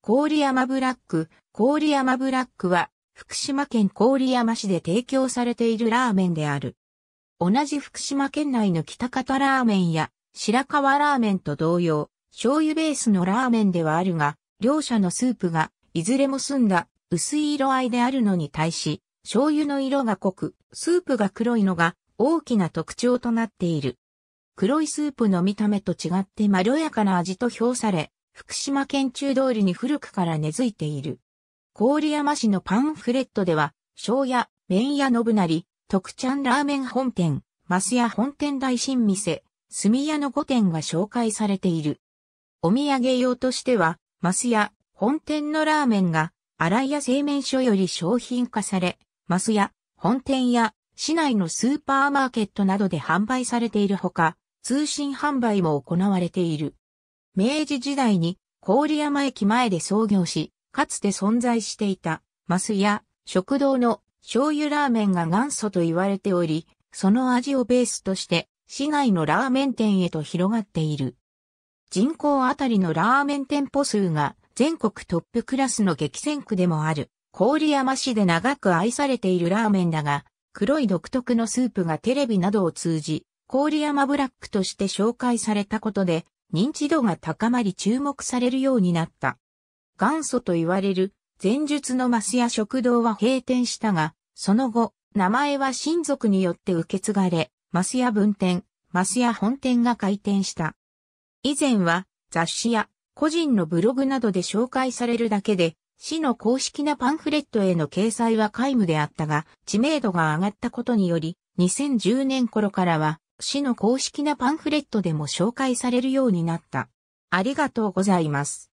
郡山ブラック、郡山ブラックは、福島県郡山市で提供されているラーメンである。同じ福島県内の北方ラーメンや白川ラーメンと同様、醤油ベースのラーメンではあるが、両者のスープが、いずれも澄んだ薄い色合いであるのに対し、醤油の色が濃く、スープが黒いのが大きな特徴となっている。黒いスープの見た目と違ってまろやかな味と評され、福島県中通りに古くから根付いている。郡山市のパンフレットでは、庄屋、麺屋信成、特ちゃんラーメン本店、マス屋本店大新店、炭屋の5店が紹介されている。お土産用としては、マス屋、本店のラーメンが、荒井屋製麺所より商品化され、マス屋、本店や、市内のスーパーマーケットなどで販売されているほか、通信販売も行われている。明治時代に郡山駅前で創業し、かつて存在していた、マスや食堂の醤油ラーメンが元祖と言われており、その味をベースとして市内のラーメン店へと広がっている。人口あたりのラーメン店舗数が全国トップクラスの激戦区でもある郡山市で長く愛されているラーメンだが、黒い独特のスープがテレビなどを通じ、郡山ブラックとして紹介されたことで認知度が高まり注目されるようになった。元祖と言われる前述のマスや食堂は閉店したが、その後、名前は親族によって受け継がれ、マスや分店、マスや本店が開店した。以前は雑誌や個人のブログなどで紹介されるだけで、市の公式なパンフレットへの掲載は皆無であったが、知名度が上がったことにより、2010年頃からは市の公式なパンフレットでも紹介されるようになった。ありがとうございます。